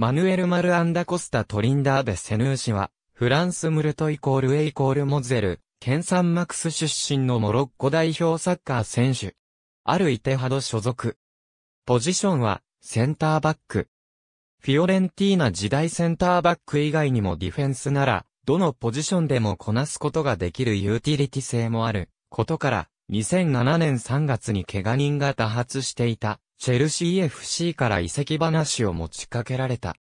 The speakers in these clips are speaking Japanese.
マヌエル・マル・アンダ・コスタ・トリンダーベ・セヌー氏は、フランス・ムルトイコール・エイコール・モゼル、ケンサン・マクス出身のモロッコ代表サッカー選手。あるイテハド所属。ポジションは、センターバック。フィオレンティーナ時代センターバック以外にもディフェンスなら、どのポジションでもこなすことができるユーティリティ性もあることから、2007年3月に怪我人が多発していたチェルシー FC から移籍話を持ちかけられた。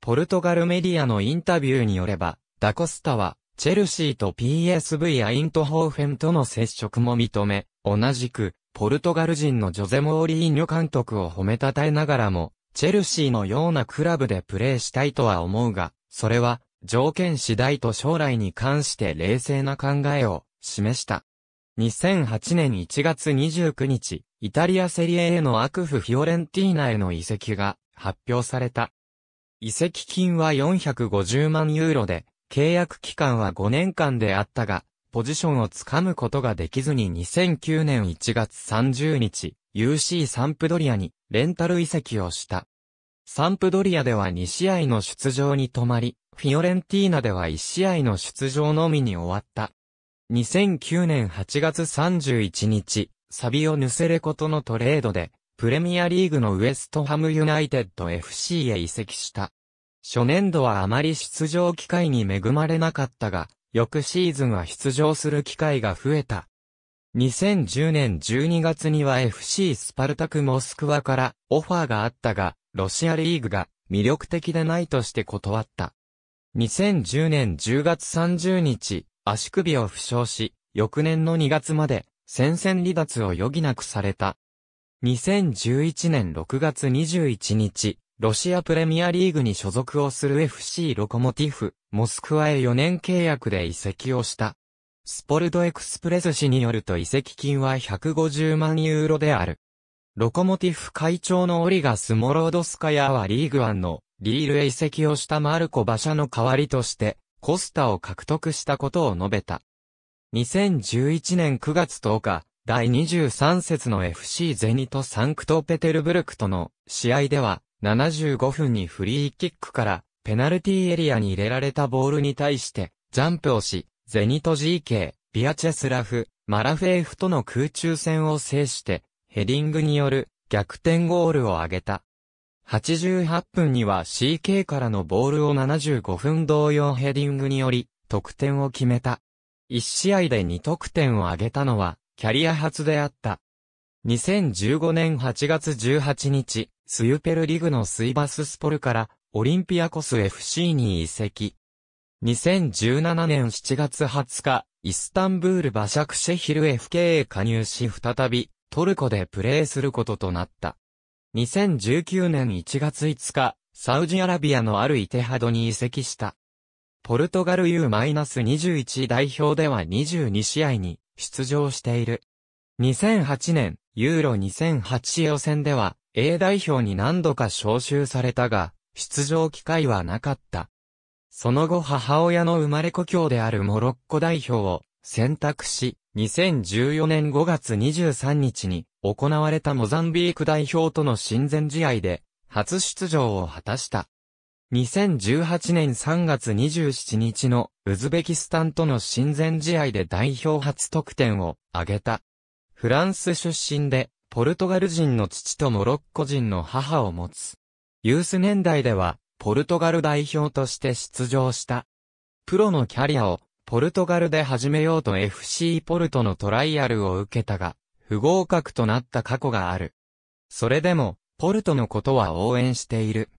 ポルトガルメディアのインタビューによれば、ダコスタは、チェルシーと PSV アイントホーフェンとの接触も認め、同じく、ポルトガル人のジョゼ・モーリーニョ監督を褒めたたえながらも、チェルシーのようなクラブでプレーしたいとは思うが、それは、条件次第と将来に関して冷静な考えを示した。2008年1月29日、イタリアセリエへのアクフ・フィオレンティーナへの移籍が発表された。移籍金は450万ユーロで、契約期間は5年間であったが、ポジションをつかむことができずに2009年1月30日、UC サンプドリアにレンタル移籍をした。サンプドリアでは2試合の出場に止まり、フィオレンティーナでは1試合の出場のみに終わった。2009年8月31日、サビオ・ヌセレコとのトレードで、プレミアリーグのウエストハムユナイテッド FC へ移籍した。初年度はあまり出場機会に恵まれなかったが、翌シーズンは出場する機会が増えた。2010年12月には FC スパルタクモスクワからオファーがあったが、ロシアリーグが魅力的でないとして断った。2010年10月30日、足首を負傷し、翌年の2月まで戦線離脱を余儀なくされた。2011年6月21日、ロシアプレミアリーグに所属をする FC ロコモティフ、モスクワへ4年契約で移籍をした。スポルトエクスプレス氏によると移籍金は150万ユーロである。ロコモティフ会長のオリガス・モロードスカヤはリーグワンのリールへ移籍をしたマルコ・馬車の代わりとして、コスタを獲得したことを述べた。2011年9月10日、第23節の FC ゼニトサンクトペテルブルクとの試合では、75分にフリーキックからペナルティエリアに入れられたボールに対してジャンプをし、ゼニト GK、ビアチェスラフ、マラフェーフとの空中戦を制してヘディングによる逆転ゴールを挙げた。88分には CK からのボールを75分同様ヘディングにより得点を決めた。1試合で2得点を挙げたのは、キャリア初であった。2015年8月18日、スユペルリグのスイバススポルから、オリンピアコス FC に移籍。2017年7月20日、イスタンブールバシャクシェヒル FK へ加入し再び、トルコでプレーすることとなった。2019年1月5日、サウジアラビアのあるイテハドに移籍した。ポルトガル U-21 代表では22試合に出場している。2008年、ユーロ2008予選では A 代表に何度か招集されたが、出場機会はなかった。その後母親の生まれ故郷であるモロッコ代表を選択し、2014年5月23日に行われたモザンビーク代表との親善試合で初出場を果たした。2018年3月27日のウズベキスタンとの親善試合で代表初得点を挙げた。フランス出身で、ポルトガル人の父とモロッコ人の母を持つ。ユース年代では、ポルトガル代表として出場した。プロのキャリアを、ポルトガルで始めようと FC ポルトのトライアルを受けたが、不合格となった過去がある。それでも、ポルトのことは応援している。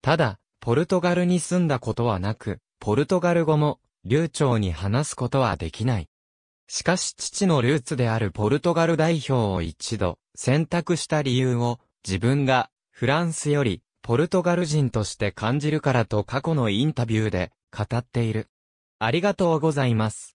ただ、ポルトガルに住んだことはなく、ポルトガル語も流暢に話すことはできない。しかし父のルーツであるポルトガル代表を一度選択した理由を自分がフランスよりポルトガル人として感じるからと過去のインタビューで語っている。ありがとうございます。